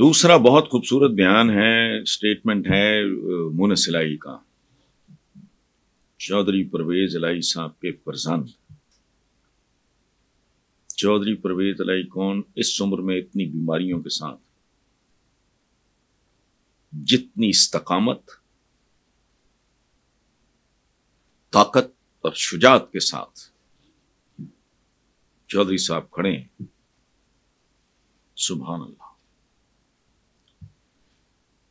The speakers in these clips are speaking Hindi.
दूसरा बहुत खूबसूरत बयान है स्टेटमेंट है मुन सिलाई का चौधरी परवेज अलाई साहब के फरजंद चौधरी परवेज अलाई कौन इस उम्र में इतनी बीमारियों के साथ जितनी इस्तकामत ताकत और शुजात के साथ चौधरी साहब खड़े सुबह अल्लाह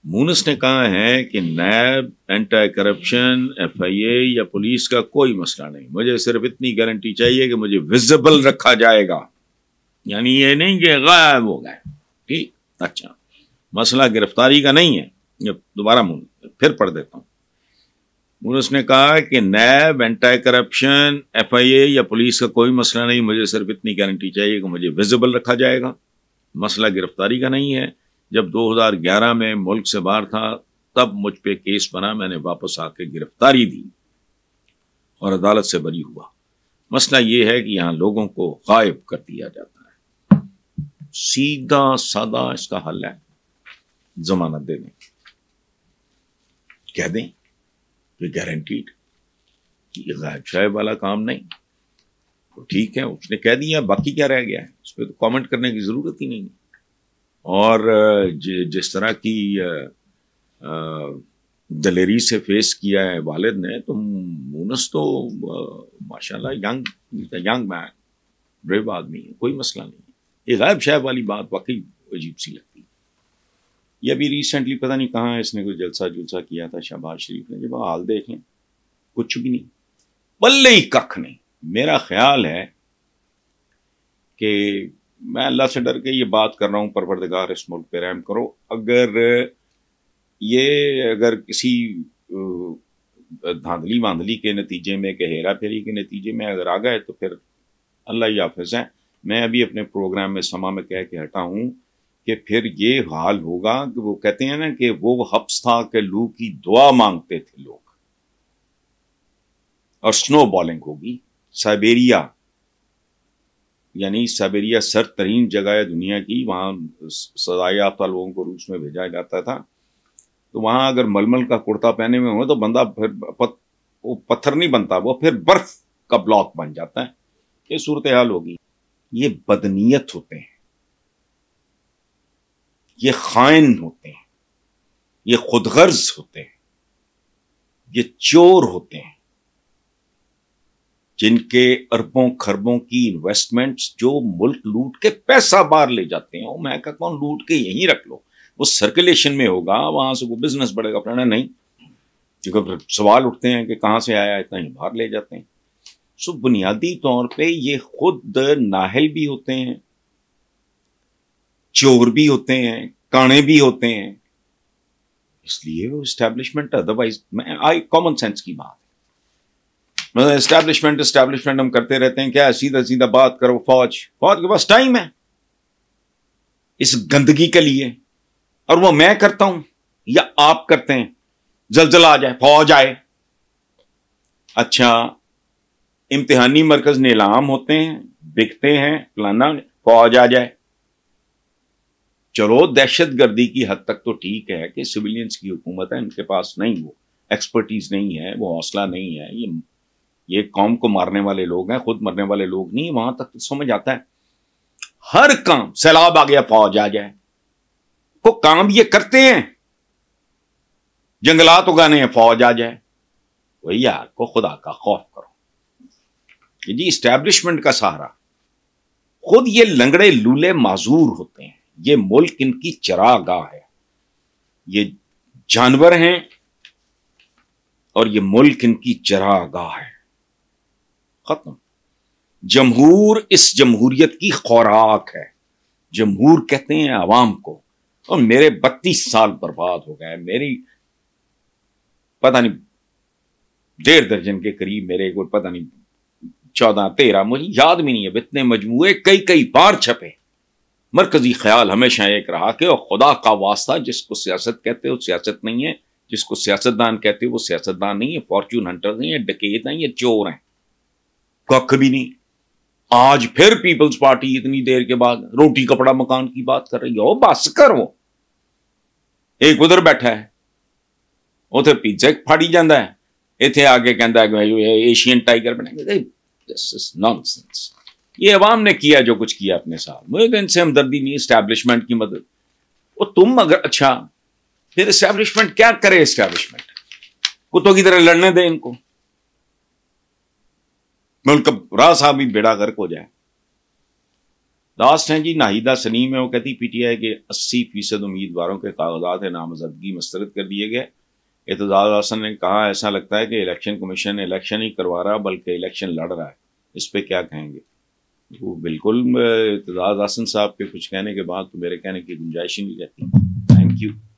मूनस ने कहा है कि नैब एंटी करप्शन एफआईए या पुलिस का कोई मसला नहीं मुझे सिर्फ इतनी गारंटी चाहिए कि मुझे विजिबल रखा जाएगा यानी ये नहीं कि गायब हो गए ठीक अच्छा मसला गिरफ्तारी का नहीं है दोबारा फिर पढ़ देता हूं मूनस ने कहा कि नैब एंटी करप्शन एफआईए या पुलिस का कोई मसला नहीं मुझे सिर्फ इतनी गारंटी चाहिए कि मुझे विजिबल रखा जाएगा मसला गिरफ्तारी का नहीं है जब 2011 में मुल्क से बाहर था तब मुझ पर केस बना मैंने वापस आके गिरफ्तारी दी और अदालत से बरी हुआ मसला यह है कि यहां लोगों को गायब कर दिया जाता है सीधा सादा इसका हल है जमानत देने कह दें कि गारंटीड ये गायब शायब वाला काम नहीं तो ठीक है उसने कह दिया बाकी क्या रह गया है इस पर तो कॉमेंट करने की ज़रूरत ही नहीं है और ज, जिस तरह की दलेरी से फेस किया है वालिद ने तो मूनस तो माशाल्लाह यंग यंग मैन ब्रेव आदमी है कोई मसला नहीं है ये गायब शायब वाली बात वाकई अजीब सी लगती है ये अभी रिसेंटली पता नहीं कहाँ इसने कोई जलसा जुलसा किया था शहबाज शरीफ ने जब हाल देख लें कुछ भी नहीं बल्ले ही कख नहीं मेरा ख्याल है कि मैं अल्लाह से डर के ये बात कर रहा हूँ परवरदगार इस मुल्क पे रहम करो अगर ये अगर किसी धांधली वांधली के नतीजे में कि हेरा फेरी के नतीजे में अगर आ गए तो फिर अल्लाह ही हाफिज है मैं अभी अपने प्रोग्राम में समा में कह के हटा हूँ कि फिर ये हाल होगा कि वो कहते हैं ना कि वो हब्स था कि लू की दुआ मांगते थे लोग और स्नो बॉलिंग होगी साइबेरिया यानी साइबेरिया सर तरीन जगह है दुनिया की वहाँ सजा याफ्ता तो लोगों को रूस में भेजा जाता था तो वहाँ अगर मलमल का कुर्ता पहने में हो तो बंदा फिर पत, वो पत्थर नहीं बनता वो फिर बर्फ का ब्लॉक बन जाता है ये सूरत हाल होगी ये बदनीयत होते हैं ये खाइन होते हैं ये खुदगर्ज होते हैं ये चोर होते हैं जिनके अरबों खरबों की इन्वेस्टमेंट्स जो मुल्क लूट के पैसा बाहर ले जाते हैं वो मैं कहता हूँ लूट के यहीं रख लो वो सर्कुलेशन में होगा वहां से वो बिजनेस बढ़ेगा अपना नहीं क्योंकि सवाल उठते हैं कि कहाँ से आया इतना ही बाहर ले जाते हैं सो बुनियादी तौर पे ये खुद नाहल भी होते हैं चोर भी होते हैं काणे भी होते हैं इसलिए वो इस्टेब्लिशमेंट अदरवाइज मैं आई कॉमन सेंस की बात मतलब इस्टेब्लिशमेंट इस्टेब्लिशमेंट हम करते रहते हैं क्या सीधा सीधा बात करो फौज फौज के पास टाइम है इस गंदगी के लिए और वो मैं करता हूं या आप करते हैं जलजला आ जाए फौज आए अच्छा इम्तिहानी मरकज नीलाम होते हैं बिकते हैं फलाना फौज आ जाए चलो दहशत गर्दी की हद तक तो ठीक है कि सिविलियंस की हुकूमत है इनके पास नहीं वो एक्सपर्टीज नहीं है वो हौसला नहीं है ये ये कौम को मारने वाले लोग हैं खुद मरने वाले लोग नहीं वहां तक तो समझ आता है हर काम सैलाब आ गया फौज आ जाए को काम ये करते हैं जंगलात उगाने हैं फौज आ जाए वही यार को खुदा का खौफ करो जी स्टैब्लिशमेंट का सहारा खुद ये लंगड़े लूले माजूर होते हैं ये मुल्क इनकी चरागाह है ये जानवर हैं और ये मुल्क इनकी चरागाह है ख़त्म जमहूर इस जमहूरियत की खुराक है जमहूर कहते हैं आवाम को और मेरे बत्तीस साल बर्बाद हो गए मेरी पता नहीं डेढ़ दर्जन के करीब मेरे को पता नहीं चौदह तेरह मुझे याद भी नहीं है इतने मजमूए कई कई बार छपे मरकजी ख्याल हमेशा एक रहा कि और खुदा का वास्ता जिसको सियासत कहते हो सियासत नहीं है जिसको सियासतदान कहते हो वो सियासतदान नहीं है फॉर्चून हंटर नहीं है डकेत नहीं है चोर हैं कख भी नहीं आज फिर पीपल्स पार्टी इतनी देर के बाद रोटी कपड़ा मकान की बात कर रही है बस कर वो एक उधर बैठा है ਉਥੇ पिज्जा फाड़ी जाता है इतने आके कहता है एशियन टाइगर बनाएंगे दिस इज नॉनसेंस ये अवाम ने किया जो कुछ किया अपने साथ मुझे तो इनसे हमदर्दी नहीं इस्टैब्लिशमेंट की मदद वो तुम अगर अच्छा फिर इस्टैब्लिशमेंट क्या करे स्टैब्लिशमेंट कुत्तों की तरह लड़ने दे इनको मैं उनका राह साहब भी बेड़ा गर्क हो जाए लास्ट हैं जी नाहिदा सनीम है वो कहती पीटीआई के 80 फीसद उम्मीदवारों के कागजात नामजदगी मस्तरद कर दिए गए एतजाज हसन ने कहा ऐसा लगता है कि इलेक्शन कमीशन इलेक्शन ही करवा रहा बल्कि इलेक्शन लड़ रहा है इस पर क्या कहेंगे वो बिल्कुल एतजाज हसन साहब के कुछ कहने के बाद तो मेरे कहने की गुंजाइश ही नहीं रहती थैंक यू